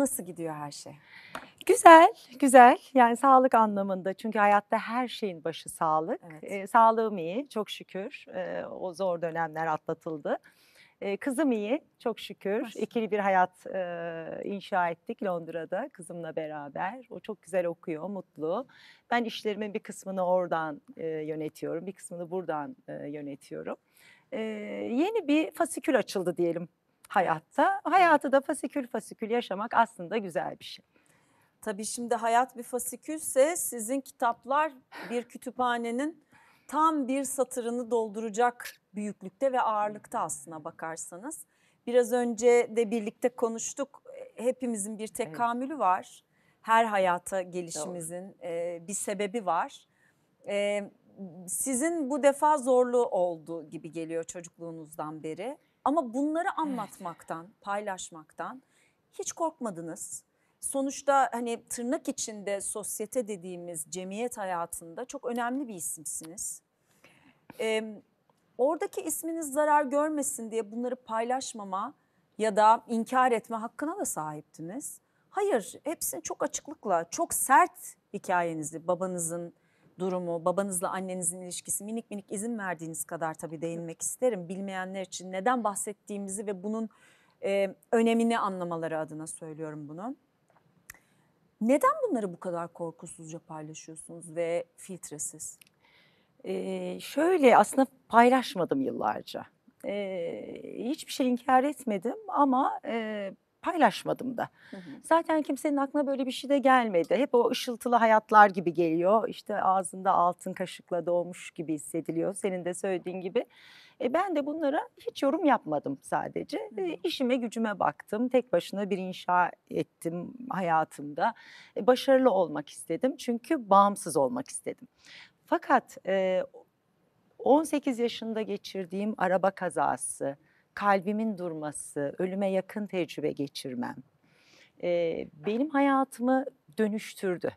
Nasıl gidiyor her şey? Güzel, güzel. Yani sağlık anlamında çünkü hayatta her şeyin başı sağlık. Evet. Ee, sağlığım iyi, çok şükür. Ee, o zor dönemler atlatıldı. Ee, kızım iyi, çok şükür. Maşallah. İkili bir hayat e, inşa ettik Londra'da kızımla beraber. O çok güzel okuyor, mutlu. Ben işlerimin bir kısmını oradan e, yönetiyorum, bir kısmını buradan e, yönetiyorum. Ee, yeni bir fasikül açıldı diyelim hayatta. Hayatı da fasikül fasikül yaşamak aslında güzel bir şey. Tabii şimdi hayat bir fasikülse sizin kitaplar bir kütüphanenin tam bir satırını dolduracak büyüklükte ve ağırlıkta aslına bakarsanız. Biraz önce de birlikte konuştuk. E, hepimizin bir tekamülü var. Her hayata gelişimizin e, bir sebebi var. E, sizin bu defa zorlu oldu gibi geliyor çocukluğunuzdan beri. Ama bunları anlatmaktan, paylaşmaktan hiç korkmadınız. Sonuçta hani tırnak içinde sosyete dediğimiz cemiyet hayatında çok önemli bir isimsiniz. Ee, oradaki isminiz zarar görmesin diye bunları paylaşmama ya da inkar etme hakkına da sahiptiniz. Hayır, hepsini çok açıklıkla, çok sert hikayenizi, babanızın durumu, babanızla annenizin ilişkisi minik minik izin verdiğiniz kadar tabii değinmek isterim. Bilmeyenler için neden bahsettiğimizi ve bunun e, önemini anlamaları adına söylüyorum bunu. Neden bunları bu kadar korkusuzca paylaşıyorsunuz ve filtresiz? Ee, şöyle aslında paylaşmadım yıllarca. Ee, hiçbir şey inkar etmedim ama e, paylaşmadım da. Hı hı. Zaten kimsenin aklına böyle bir şey de gelmedi. Hep o ışıltılı hayatlar gibi geliyor. İşte ağzında altın kaşıkla doğmuş gibi hissediliyor. Senin de söylediğin gibi. E ben de bunlara hiç yorum yapmadım sadece. Hı e, hı. E, işime gücüme baktım. Tek başına bir inşa ettim hayatımda. E, başarılı olmak istedim. Çünkü bağımsız olmak istedim. Fakat e, 18 yaşında geçirdiğim araba kazası, kalbimin durması, ölüme yakın tecrübe geçirmem e, benim hayatımı dönüştürdü.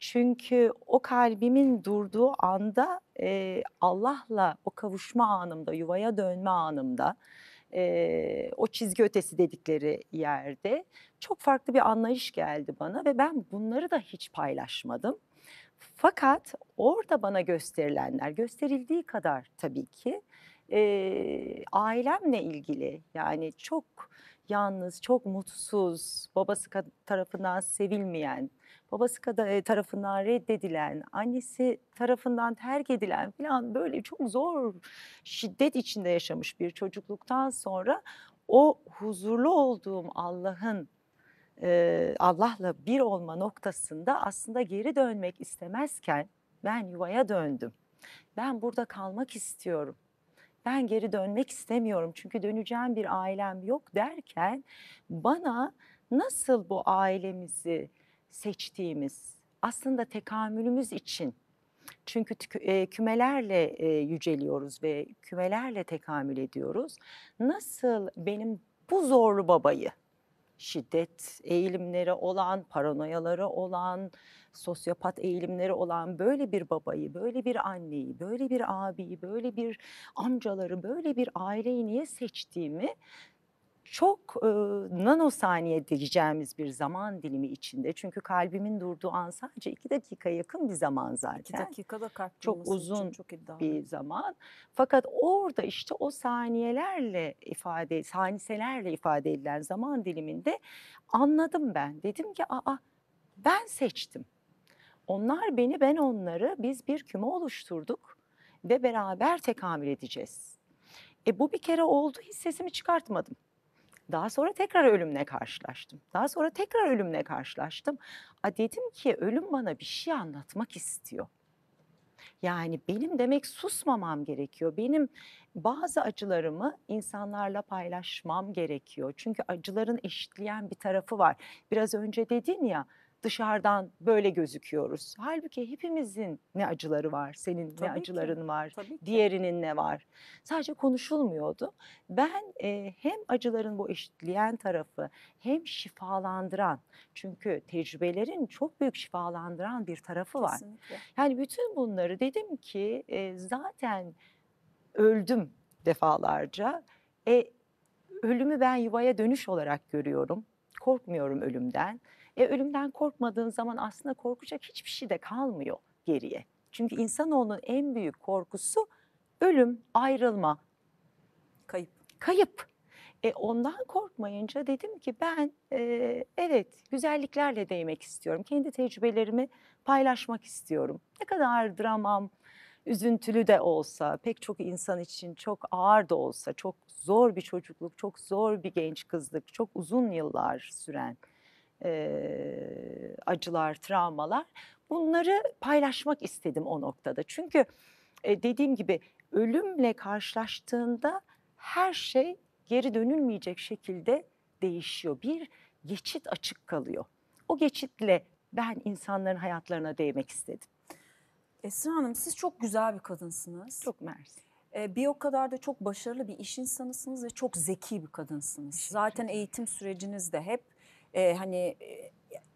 Çünkü o kalbimin durduğu anda e, Allah'la o kavuşma anımda, yuvaya dönme anımda e, o çizgi ötesi dedikleri yerde çok farklı bir anlayış geldi bana ve ben bunları da hiç paylaşmadım. Fakat orada bana gösterilenler gösterildiği kadar tabii ki e, ailemle ilgili yani çok yalnız, çok mutsuz, babası tarafından sevilmeyen, babası e, tarafından reddedilen, annesi tarafından terk edilen falan böyle çok zor şiddet içinde yaşamış bir çocukluktan sonra o huzurlu olduğum Allah'ın e, Allah'la bir olma noktasında aslında geri dönmek istemezken ben yuvaya döndüm. Ben burada kalmak istiyorum ben geri dönmek istemiyorum çünkü döneceğim bir ailem yok derken bana nasıl bu ailemizi seçtiğimiz aslında tekamülümüz için çünkü e, kümelerle e, yüceliyoruz ve kümelerle tekamül ediyoruz. Nasıl benim bu zorlu babayı şiddet eğilimleri olan, paranoyaları olan, sosyopat eğilimleri olan böyle bir babayı, böyle bir anneyi, böyle bir abiyi, böyle bir amcaları, böyle bir aileyi niye seçtiğimi çok e, nanosaniye diyeceğimiz bir zaman dilimi içinde. Çünkü kalbimin durduğu an sadece iki dakika yakın bir zaman zaten. İki dakikada kalp Çok uzun çok bir zaman. Fakat orada işte o saniyelerle ifade, saniselerle ifade edilen zaman diliminde anladım ben. Dedim ki aa ben seçtim. Onlar beni, ben onları, biz bir küme oluşturduk ve beraber tekamül edeceğiz. E bu bir kere oldu, hissesimi çıkartmadım. Daha sonra tekrar ölümle karşılaştım. Daha sonra tekrar ölümle karşılaştım. A dedim ki ölüm bana bir şey anlatmak istiyor. Yani benim demek susmamam gerekiyor. Benim bazı acılarımı insanlarla paylaşmam gerekiyor. Çünkü acıların eşitleyen bir tarafı var. Biraz önce dedin ya dışarıdan böyle gözüküyoruz. Halbuki hepimizin ne acıları var, senin tabii ne ki, acıların var, diğerinin ne var. Sadece konuşulmuyordu. Ben e, hem acıların bu eşitleyen tarafı hem şifalandıran çünkü tecrübelerin çok büyük şifalandıran bir tarafı var. Kesinlikle. Yani bütün bunları dedim ki e, zaten öldüm defalarca. E, ölümü ben yuvaya dönüş olarak görüyorum. Korkmuyorum ölümden. E, ölümden korkmadığın zaman aslında korkacak hiçbir şey de kalmıyor geriye. Çünkü insanoğlunun en büyük korkusu ölüm, ayrılma, kayıp. Kayıp. E, ondan korkmayınca dedim ki ben e, evet güzelliklerle değmek istiyorum. Kendi tecrübelerimi paylaşmak istiyorum. Ne kadar dramam, üzüntülü de olsa, pek çok insan için çok ağır da olsa, çok zor bir çocukluk, çok zor bir genç kızlık, çok uzun yıllar süren e, acılar, travmalar. Bunları paylaşmak istedim o noktada. Çünkü e, dediğim gibi ölümle karşılaştığında her şey geri dönülmeyecek şekilde değişiyor. Bir geçit açık kalıyor. O geçitle ben insanların hayatlarına değmek istedim. Esra Hanım siz çok güzel bir kadınsınız. Çok mersi. E, bir o kadar da çok başarılı bir iş insanısınız ve çok zeki bir kadınsınız. Zaten eğitim süreciniz de hep e, hani e,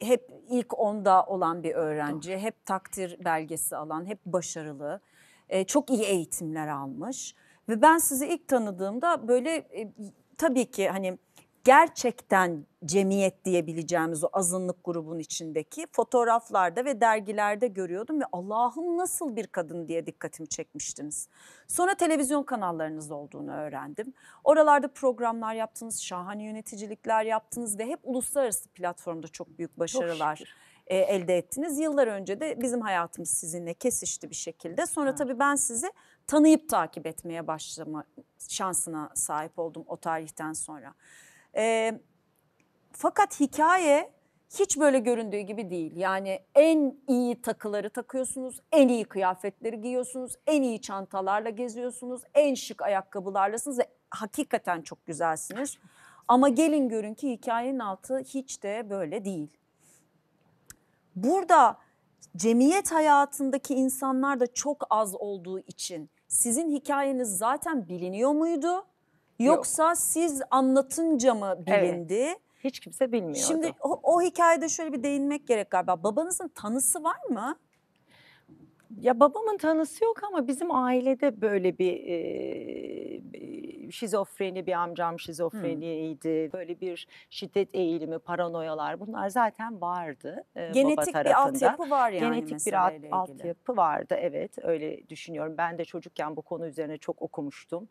hep ilk onda olan bir öğrenci, hep takdir belgesi alan, hep başarılı, e, çok iyi eğitimler almış. Ve ben sizi ilk tanıdığımda böyle e, tabii ki hani gerçekten cemiyet diyebileceğimiz o azınlık grubun içindeki fotoğraflarda ve dergilerde görüyordum ve Allah'ım nasıl bir kadın diye dikkatimi çekmiştiniz. Sonra televizyon kanallarınız olduğunu öğrendim. Oralarda programlar yaptınız, şahane yöneticilikler yaptınız ve hep uluslararası platformda çok büyük başarılar çok e, elde ettiniz. Yıllar önce de bizim hayatımız sizinle kesişti bir şekilde. Sonra ha. tabii ben sizi tanıyıp takip etmeye başlama şansına sahip oldum o tarihten sonra. E, fakat hikaye hiç böyle göründüğü gibi değil. Yani en iyi takıları takıyorsunuz, en iyi kıyafetleri giyiyorsunuz, en iyi çantalarla geziyorsunuz, en şık ayakkabılarlasınız ve hakikaten çok güzelsiniz. Ama gelin görün ki hikayenin altı hiç de böyle değil. Burada cemiyet hayatındaki insanlar da çok az olduğu için sizin hikayeniz zaten biliniyor muydu? Yoksa siz anlatınca mı bilindi? Hiç kimse bilmiyordu. Şimdi o, o hikayede şöyle bir değinmek gerek galiba. Babanızın tanısı var mı? Ya babamın tanısı yok ama bizim ailede böyle bir e, şizofreni bir amcam şizofreniydi. Hmm. Böyle bir şiddet eğilimi, paranoyalar bunlar zaten vardı e, Genetik baba tarafında. bir altyapı var yani. Genetik bir alt, altyapı vardı evet öyle düşünüyorum. Ben de çocukken bu konu üzerine çok okumuştum.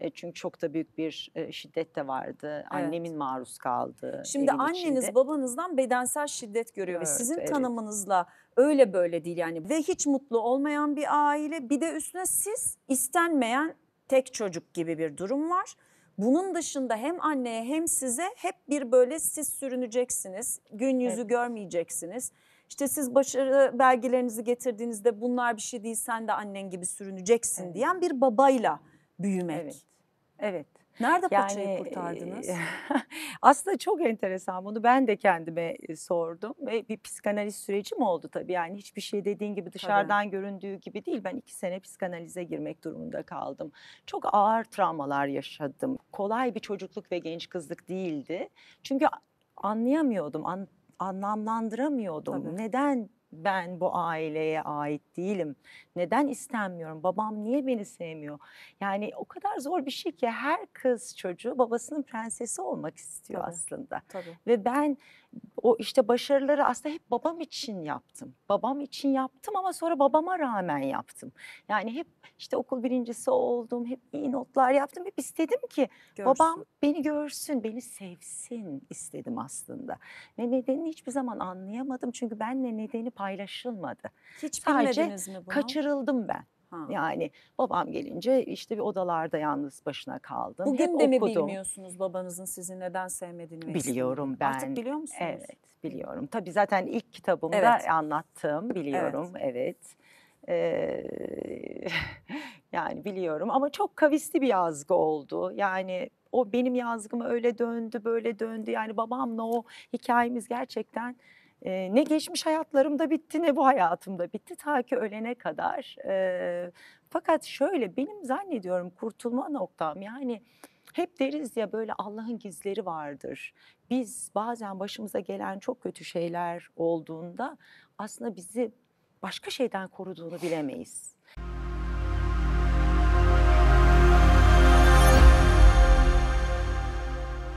E, çünkü çok da büyük bir e, şiddet de vardı. Evet. Annemin maruz kaldığı. Şimdi anneniz içinde. babanızdan bedensel şiddet görüyor evet, ve sizin evet. tanımınızla Öyle böyle değil yani ve hiç mutlu olmayan bir aile bir de üstüne siz istenmeyen tek çocuk gibi bir durum var. Bunun dışında hem anneye hem size hep bir böyle siz sürüneceksiniz. Gün yüzü evet. görmeyeceksiniz. İşte siz başarı belgelerinizi getirdiğinizde bunlar bir şey değil sen de annen gibi sürüneceksin evet. diyen bir babayla büyümek. Evet. Evet. Nerede paçayı yani, kurtardınız? aslında çok enteresan bunu ben de kendime sordum ve bir psikanaliz süreci mi oldu tabii. Yani hiçbir şey dediğin gibi dışarıdan tabii. göründüğü gibi değil. Ben iki sene psikanalize girmek durumunda kaldım. Çok ağır travmalar yaşadım. Kolay bir çocukluk ve genç kızlık değildi. Çünkü anlayamıyordum, an, anlamlandıramıyordum. Tabii. Neden ben bu aileye ait değilim. Neden istenmiyorum? Babam niye beni sevmiyor? Yani o kadar zor bir şey ki her kız çocuğu babasının prensesi olmak istiyor tabii, aslında. Tabii. Ve ben o işte başarıları aslında hep babam için yaptım. Babam için yaptım ama sonra babama rağmen yaptım. Yani hep işte okul birincisi oldum, hep iyi notlar yaptım. Hep istedim ki görsün. babam beni görsün, beni sevsin istedim aslında. Ve nedenini hiçbir zaman anlayamadım. Çünkü benle nedeni paylaşılmadı. Hiç Sadece bilmediniz mi bunu? kaçırıldım ben. Ha. Yani babam gelince işte bir odalarda yalnız başına kaldım. Bugün Hep de okudum. mi bilmiyorsunuz babanızın sizi neden sevmediğini? Biliyorum ben. Artık biliyor musunuz? Evet biliyorum. Tabii zaten ilk kitabımda evet. anlattım biliyorum evet. evet. Ee, yani biliyorum ama çok kavisli bir yazgı oldu. Yani o benim yazgım öyle döndü böyle döndü yani babamla o hikayemiz gerçekten e, ne geçmiş hayatlarımda bitti ne bu hayatımda bitti ta ki ölene kadar. E, fakat şöyle benim zannediyorum kurtulma noktam yani hep deriz ya böyle Allah'ın gizleri vardır. Biz bazen başımıza gelen çok kötü şeyler olduğunda aslında bizi başka şeyden koruduğunu bilemeyiz.